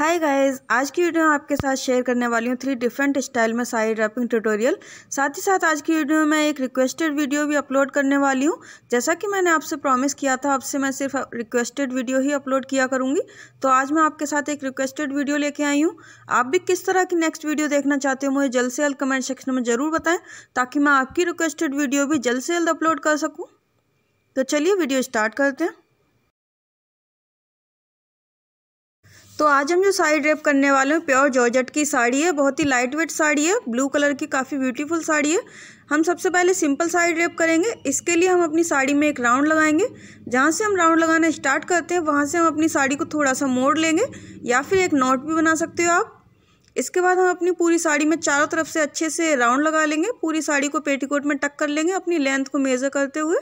hi guys आज की video में आपके साथ शेयर करने वाली हूँ थ्री डिफरेंट स्टाइल में साइड रैपिंग ट्यूटोरियल साथ ही साथ आज की वीडियो में मैं एक रिक्वेस्टेड वीडियो भी अपलोड करने वाली हूँ जैसा कि मैंने आपसे प्रॉमिस किया था आपसे मैं सिर्फ रिक्वेस्टेड वीडियो ही अपलोड किया करूँगी तो आज मैं आपके साथ एक रिक्वेस्टेड वीडियो लेके आई हूँ आप भी किस तरह की नेक्स्ट वीडियो देखना चाहते हो मुझे जल्द से जल्द कमेंट सेक्शन में ज़रूर बताएँ ताकि मैं आपकी रिक्वेस्टेड वीडियो भी जल्द से जल्द अपलोड कर सकूँ तो चलिए वीडियो स्टार्ट करते हैं तो आज हम जो साइड रेप करने वाले हैं प्योर जॉर्जट की साड़ी है बहुत ही लाइट वेट साड़ी है ब्लू कलर की काफ़ी ब्यूटीफुल साड़ी है हम सबसे पहले सिंपल साइड रेप करेंगे इसके लिए हम अपनी साड़ी में एक राउंड लगाएंगे जहाँ से हम राउंड लगाना स्टार्ट करते हैं वहाँ से हम अपनी साड़ी को थोड़ा सा मोड़ लेंगे या फिर एक नॉट भी बना सकते हो आप इसके बाद हम अपनी पूरी साड़ी में चारों तरफ से अच्छे से राउंड लगा लेंगे पूरी साड़ी को पेटीकोट में टक कर लेंगे अपनी लेंथ को मेज़र करते हुए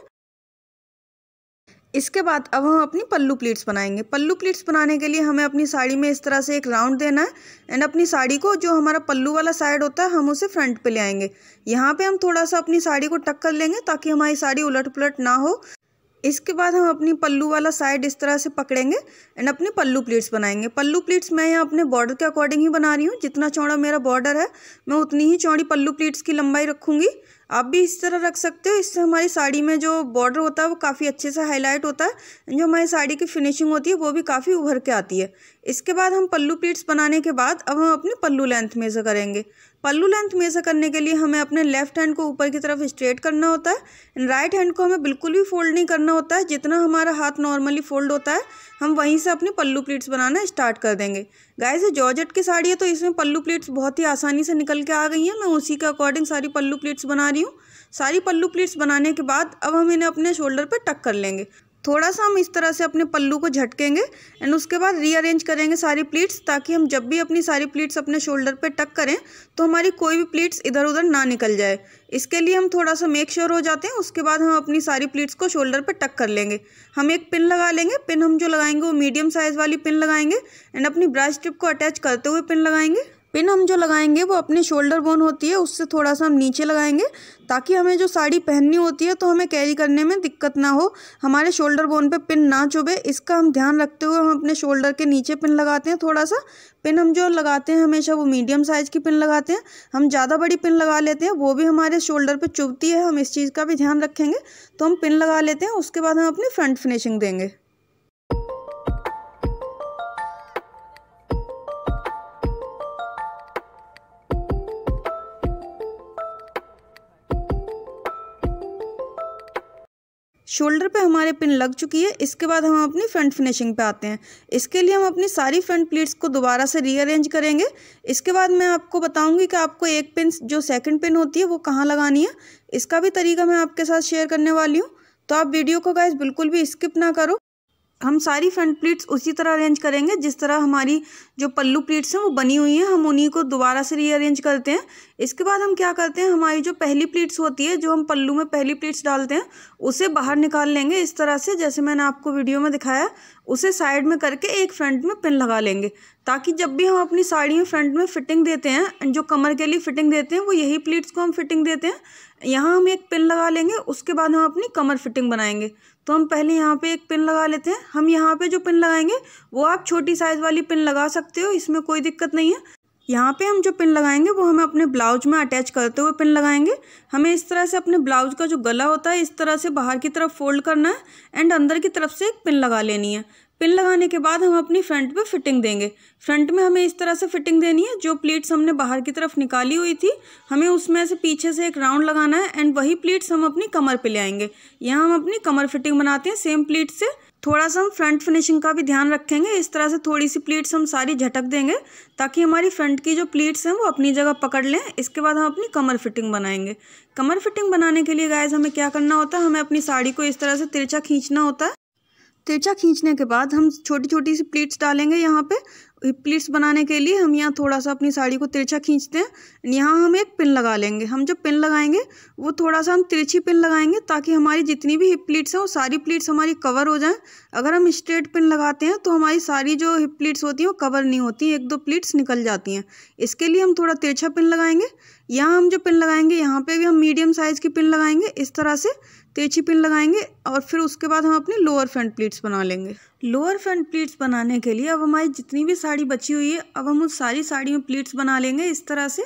इसके बाद अब हम अपनी पल्लू प्लीट्स बनाएंगे पल्लू प्लीट्स बनाने के लिए हमें अपनी साड़ी में इस तरह से एक राउंड देना है एंड अपनी साड़ी को जो हमारा पल्लू वाला साइड होता है हम उसे फ्रंट पे ले आएंगे यहाँ पे हम थोड़ा सा अपनी साड़ी को टक कर लेंगे ताकि हमारी साड़ी उलट पुलट ना हो इसके बाद हम अपनी पल्लू वाला साइड इस तरह से पकड़ेंगे एंड अपनी पल्लू प्लीट्स बनाएंगे पल्लू प्लीट्स मैं यहाँ अपने बॉर्डर के अकॉर्डिंग ही बना रही हूँ जितना चौड़ा मेरा बॉर्डर है मैं उतनी ही चौड़ी पल्लू प्लीट्स की लंबाई रखूँगी आप भी इस तरह रख सकते हो इससे हमारी साड़ी में जो बॉर्डर होता है वो काफ़ी अच्छे से हाईलाइट होता है जो हमारी साड़ी की फिनिशिंग होती है वो भी काफ़ी उभर के आती है इसके बाद हम पल्लू प्लीट्स बनाने के बाद अब हम अपनी पल्लू लेंथ में से करेंगे पल्लू लेंथ मेजर करने के लिए हमें अपने लेफ्ट हैंड को ऊपर की तरफ स्ट्रेट करना होता है एंड राइट हैंड को हमें बिल्कुल भी फोल्ड नहीं करना होता है जितना हमारा हाथ नॉर्मली फोल्ड होता है हम वहीं से अपने पल्लू प्लीट्स बनाना स्टार्ट कर देंगे गाय से जॉर्जेट की साड़ी है तो इसमें पल्लू प्लीट्स बहुत ही आसानी से निकल के आ गई हैं मैं उसी के अकॉर्डिंग सारी पल्लू प्लीट्स बना रही हूँ सारी पल्लू प्लीट्स बनाने के बाद अब हम इन्हें अपने शोल्डर पर टक कर लेंगे थोड़ा सा हम इस तरह से अपने पल्लू को झटकेंगे एंड उसके बाद रीअरेंज करेंगे सारी प्लीट्स ताकि हम जब भी अपनी सारी प्लीट्स अपने शोल्डर पे टक करें तो हमारी कोई भी प्लीट्स इधर उधर ना निकल जाए इसके लिए हम थोड़ा सा मेक श्योर हो जाते हैं उसके बाद हम अपनी सारी प्लीट्स को शोल्डर पर टक कर लेंगे हम एक पिन लगा लेंगे पिन हम जो लगाएंगे वो मीडियम साइज़ वाली पिन लगाएंगे एंड अपनी ब्रश टिप को अटैच करते हुए पिन लगाएंगे पिन हम जो लगाएंगे वो अपने शोल्डर बोन होती है उससे थोड़ा सा हम नीचे लगाएंगे ताकि हमें जो साड़ी पहननी होती है तो हमें कैरी करने में दिक्कत ना हो हमारे शोल्डर बोन पे पिन ना चुभे इसका हम ध्यान रखते हुए हम अपने शोल्डर के नीचे पिन लगाते हैं थोड़ा सा पिन हम जो लगाते हैं हमेशा वो मीडियम साइज़ की पिन लगाते हैं हम ज़्यादा बड़ी पिन लगा लेते हैं वो भी हमारे शोल्डर पर चुभती है हम इस चीज़ का भी ध्यान रखेंगे तो हम पिन लगा लेते हैं उसके बाद हम अपनी फ्रंट फिनिशिंग देंगे शोल्डर पे हमारे पिन लग चुकी है इसके बाद हम अपनी फ्रंट फिनिशिंग पे आते हैं इसके लिए हम अपनी सारी फ्रंट प्लीट्स को दोबारा से रीअरेंज करेंगे इसके बाद मैं आपको बताऊंगी कि आपको एक पिन जो सेकंड पिन होती है वो कहाँ लगानी है इसका भी तरीका मैं आपके साथ शेयर करने वाली हूँ तो आप वीडियो को गाइज बिल्कुल भी स्किप ना करो हम सारी फ्रंट प्लीट्स उसी तरह अरेंज करेंगे जिस तरह हमारी जो पल्लू प्लीट्स हैं वो बनी हुई हैं हम उन्हीं को दोबारा से रीअरेंज करते हैं इसके बाद हम क्या करते हैं हमारी जो पहली प्लीट्स होती है जो हम पल्लू में पहली प्लीट्स डालते हैं उसे बाहर निकाल लेंगे इस तरह से जैसे मैंने आपको वीडियो में दिखाया उसे साइड में करके एक फ्रंट में पिन लगा लेंगे ताकि जब भी हम अपनी साड़ी में फ्रंट में फिटिंग देते हैं जो कमर के लिए फिटिंग देते हैं वो यही प्लीट्स को हम फिटिंग देते हैं यहाँ हम एक पिन लगा लेंगे उसके बाद हम अपनी कमर फिटिंग बनाएंगे तो हम पहले यहाँ पे एक पिन लगा लेते हैं हम यहाँ पे जो पिन लगाएंगे वो आप छोटी साइज़ वाली पिन लगा सकते हो इसमें कोई दिक्कत नहीं है यहाँ पे हम जो पिन लगाएंगे वो हमें अपने ब्लाउज में अटैच करते हुए पिन लगाएंगे हमें इस तरह से अपने ब्लाउज का जो गला होता है इस तरह से बाहर की तरफ फोल्ड करना है एंड अंदर की तरफ से एक पिन लगा लेनी है पिन लगाने के बाद हम अपनी फ्रंट पे फिटिंग देंगे फ्रंट में हमें इस तरह से फिटिंग देनी है जो प्लीट्स हमने बाहर की तरफ निकाली हुई थी हमें उसमें से पीछे से एक राउंड लगाना है एंड वही प्लीट्स हम अपनी कमर पे ले आएंगे यहाँ हम अपनी कमर फिटिंग बनाते हैं सेम प्लीट से थोड़ा सा हम फ्रंट फिनिशिंग का भी ध्यान रखेंगे इस तरह से थोड़ी सी प्लीट्स हम सारी झटक देंगे ताकि हमारी फ्रंट की जो प्लीट्स हैं वो अपनी जगह पकड़ लें इसके बाद हम अपनी कमर फिटिंग बनाएंगे कमर फिटिंग बनाने के लिए गायज हमें क्या करना होता है हमें अपनी साड़ी को इस तरह से तिरछा खींचना होता है तिरछा खींचने के बाद हम छोटी छोटी सी प्लीट्स डालेंगे यहाँ पे प्लीट्स बनाने के लिए हम यहाँ थोड़ा सा अपनी साड़ी को तिरछा खींचते हैं यहाँ हम एक पिन लगा लेंगे हम जो पिन लगाएंगे वो थोड़ा सा हम तिरछी पिन लगाएंगे ताकि हमारी जितनी भी हिप प्लीट्स हैं वो सारी प्लीट्स हमारी कवर हो जाएं अगर हम स्ट्रेट पिन लगाते हैं तो हमारी सारी जो हिप प्लीट्स होती हैं वो कवर नहीं होती एक दो प्लीट्स निकल जाती हैं इसके लिए हम थोड़ा तिरछा पिन लगाएंगे यहाँ हम जो पिन लगाएंगे यहाँ पे भी हम मीडियम साइज़ की पिन लगाएंगे इस तरह से तेजी पिन लगाएंगे और फिर उसके बाद हम अपनी लोअर फ्रंट प्लीट्स बना लेंगे लोअर फ्रंट प्लीट्स बनाने के लिए अब हमारी जितनी भी साड़ी बची हुई है अब हम उस सारी साड़ी में प्लीट्स बना लेंगे इस तरह से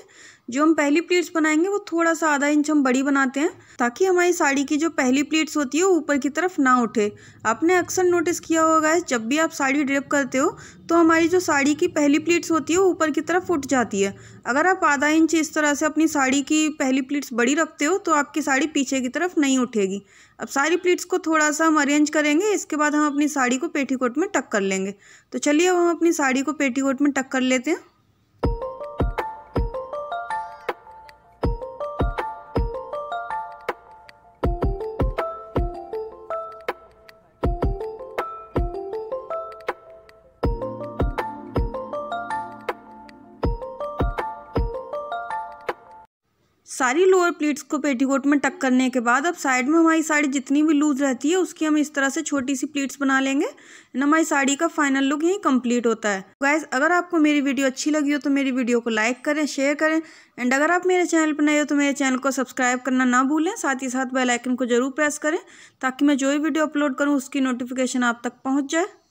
जो हम पहली प्लेट्स बनाएंगे वो थोड़ा सा आधा इंच हम बड़ी बनाते हैं ताकि हमारी साड़ी की जो पहली प्लेट्स होती है वो ऊपर की तरफ ना उठे आपने अक्सर नोटिस किया होगा जब भी आप साड़ी ड्रेप करते हो तो हमारी जो साड़ी की पहली प्लेट्स होती है वो ऊपर की तरफ उठ जाती है अगर आप आधा इंच इस तरह से अपनी साड़ी की पहली प्लीट्स बड़ी रखते हो तो आपकी साड़ी पीछे की तरफ नहीं उठेगी अब सारी प्लीट्स को थोड़ा सा हम अरेंज करेंगे इसके बाद हम अपनी साड़ी को पेटीकोट में टक कर लेंगे तो चलिए अब हम अपनी साड़ी को पेटीकोट में टक कर लेते हैं सारी लोअर प्लीट्स को पेटीकोट में टक करने के बाद अब साइड में हमारी साड़ी जितनी भी लूज रहती है उसकी हम इस तरह से छोटी सी प्लीट्स बना लेंगे एंड हमारी साड़ी का फाइनल लुक यहीं कंप्लीट होता है गाइज अगर आपको मेरी वीडियो अच्छी लगी हो तो मेरी वीडियो को लाइक करें शेयर करें एंड अगर आप मेरे चैनल पर नए हो तो मेरे चैनल को सब्सक्राइब करना ना भूलें साथ ही साथ बेलाइकन को ज़रूर प्रेस करें ताकि मैं जो भी वीडियो अपलोड करूँ उसकी नोटिफिकेशन आप तक पहुँच जाए